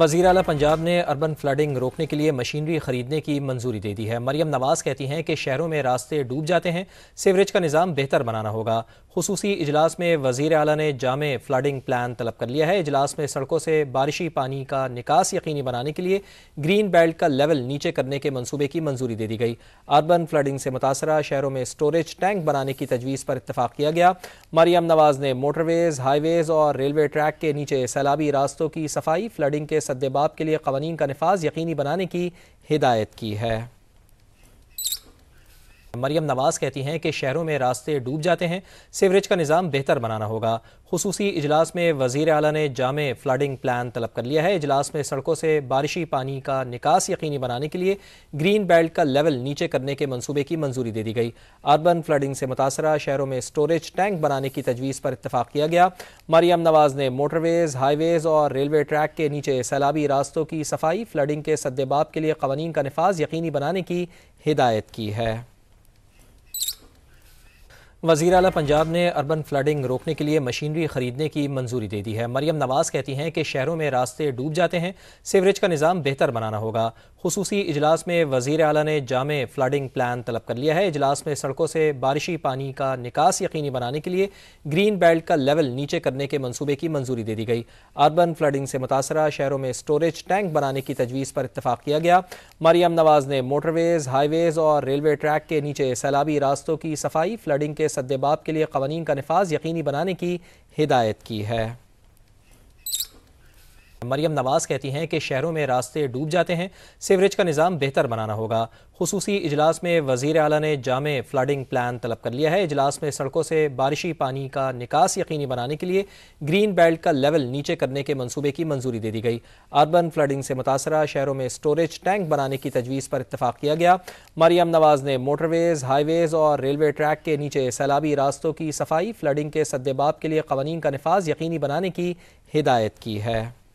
वजी अल पंजाब ने urban flooding रोकने के लिए मशीनरी खरीदने की मंजूरी दे दी है मरियम नवाज कहती हैं कि शहरों में रास्ते डूब जाते हैं सीवरेज का निज़ाम बेहतर बनाना होगा खसूसी इजलास में वजीर अल ने जाम फ्लडिंग प्लान तलब कर लिया है इजलास में सड़कों से बारिशी पानी का निकास यकीनी बनाने के लिए ग्रीन बेल्ट का लेवल नीचे करने के मनसूबे की मंजूरी दे दी गई अर्बन फ्लडिंग से मुतासर शहरों में स्टोरेज टैंक बनाने की तजवीज़ पर इतफाक़ किया गया मरियम नवाज ने मोटरवेज़ हाईवेज़ और रेलवे ट्रैक के नीचे सैलाबी रास्तों की सफाई फ्लडिंग के सदबाब के लिए कवानीन का नफाज यकीनी बनाने की हिदायत की है मरियम नवाज़ कहती हैं कि शहरों में रास्ते डूब जाते हैं सीवरेज का निज़ाम बेहतर बनाना होगा खसूसी इजलास में वजीर अला ने जाम फ्लडिंग प्लान तलब कर लिया है इजलास में सड़कों से बारिशी पानी का निकास यकीनी बनाने के लिए ग्रीन बेल्ट का लेवल नीचे करने के मनसूबे की मंजूरी दे दी गई अर्बन फ्लडिंग से मुतासर शहरों में स्टोरेज टैंक बनाने की तजवीज़ पर इतफाक़ किया गया मरियम नवाज़ ने मोटरवेज़ हाईवेज़ और रेलवे ट्रैक के नीचे सैलाबी रास्तों की सफाई फ्लडिंग के सदेबाप के लिए कवानीन का नफाज यकीनी बनाने की हिदायत की है वजीर अली पंजाब ने अर्बन फ्लडिंग रोकने के लिए मशीनरी खरीदने की मंजूरी दे दी है मरियम नवाज कहती हैं कि शहरों में रास्ते डूब जाते हैं सीवरेज का निज़ाम बेहतर बनाना होगा खसूसी इजलास में वजीर अल ने जाम फ्लडिंग प्लान तलब कर लिया है इजलास में सड़कों से बारिशी पानी का निकास यकीनी बनाने के लिए ग्रीन बेल्ट का लेवल नीचे करने के मनसूबे की मंजूरी दे दी गई अर्बन फ्लडिंग से मुतासर शहरों में स्टोरेज टैंक बनाने की तजवीज़ पर इतफाक़ किया गया मरियम नवाज ने मोटरवेज़ हाईवेज़ और रेलवे ट्रैक के नीचे सैलाबी रास्तों की सफाई फ्लडिंग के सद्देबाब के लिए कवानीन का नफाज यकीनी बनाने की हिदायत की है मरियम नवाज कहती हैं कि शहरों में रास्ते डूब जाते हैं सीवरेज का निज़ाम बेहतर बनाना होगा खसूसी इजलास में वजीर अला ने जाम फ्लडिंग प्लान तलब कर लिया है इजलास में सड़कों से बारिशी पानी का निकास यकीनी बनाने के लिए ग्रीन बेल्ट का लेवल नीचे करने के मनसूबे की मंजूरी दे दी गई अर्बन फ्लडिंग से मुतासरा शहरों में स्टोरेज टैंक बनाने की तजवीज़ पर इतफाक़ किया गया मरियम नवाज ने मोटरवेज़ हाईवेज़ और रेलवे ट्रैक के नीचे सैलाबी रास्तों की सफाई फ्लडिंग के सदबाब के लिए कवानीन का नफाज यकीनी बनाने की हिदायत की है